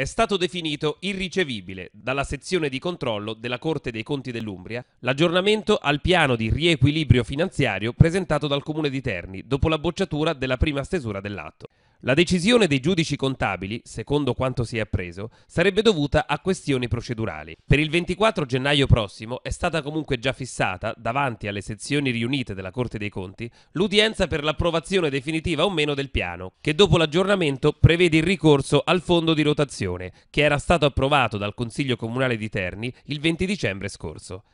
è stato definito irricevibile dalla sezione di controllo della Corte dei Conti dell'Umbria l'aggiornamento al piano di riequilibrio finanziario presentato dal Comune di Terni dopo la bocciatura della prima stesura dell'atto. La decisione dei giudici contabili, secondo quanto si è appreso, sarebbe dovuta a questioni procedurali. Per il 24 gennaio prossimo è stata comunque già fissata, davanti alle sezioni riunite della Corte dei Conti, l'udienza per l'approvazione definitiva o meno del piano, che dopo l'aggiornamento prevede il ricorso al fondo di rotazione, che era stato approvato dal Consiglio Comunale di Terni il 20 dicembre scorso.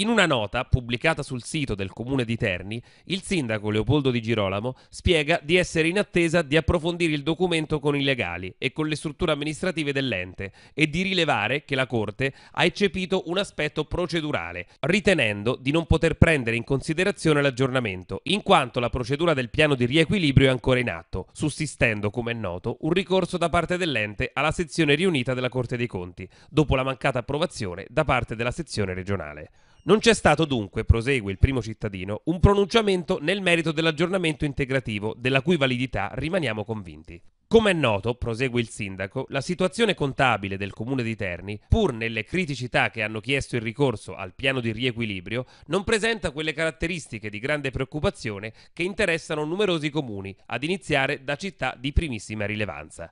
In una nota pubblicata sul sito del comune di Terni, il sindaco Leopoldo Di Girolamo spiega di essere in attesa di approfondire il documento con i legali e con le strutture amministrative dell'ente e di rilevare che la Corte ha eccepito un aspetto procedurale, ritenendo di non poter prendere in considerazione l'aggiornamento, in quanto la procedura del piano di riequilibrio è ancora in atto, sussistendo, come è noto, un ricorso da parte dell'ente alla sezione riunita della Corte dei Conti, dopo la mancata approvazione da parte della sezione regionale. Non c'è stato dunque, prosegue il primo cittadino, un pronunciamento nel merito dell'aggiornamento integrativo, della cui validità rimaniamo convinti. Come è noto, prosegue il sindaco, la situazione contabile del comune di Terni, pur nelle criticità che hanno chiesto il ricorso al piano di riequilibrio, non presenta quelle caratteristiche di grande preoccupazione che interessano numerosi comuni, ad iniziare da città di primissima rilevanza.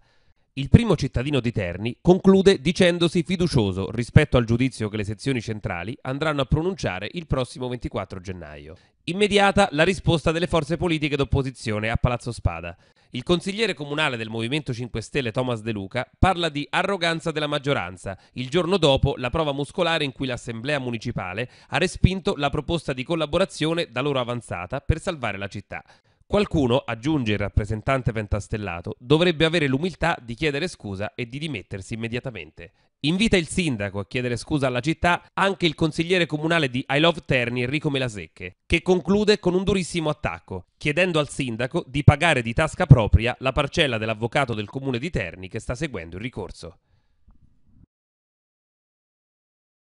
Il primo cittadino di Terni conclude dicendosi fiducioso rispetto al giudizio che le sezioni centrali andranno a pronunciare il prossimo 24 gennaio. Immediata la risposta delle forze politiche d'opposizione a Palazzo Spada. Il consigliere comunale del Movimento 5 Stelle Thomas De Luca parla di arroganza della maggioranza il giorno dopo la prova muscolare in cui l'Assemblea municipale ha respinto la proposta di collaborazione da loro avanzata per salvare la città. Qualcuno, aggiunge il rappresentante pentastellato, dovrebbe avere l'umiltà di chiedere scusa e di dimettersi immediatamente. Invita il sindaco a chiedere scusa alla città anche il consigliere comunale di I Love Terni Enrico Melasecche, che conclude con un durissimo attacco, chiedendo al sindaco di pagare di tasca propria la parcella dell'avvocato del comune di Terni che sta seguendo il ricorso.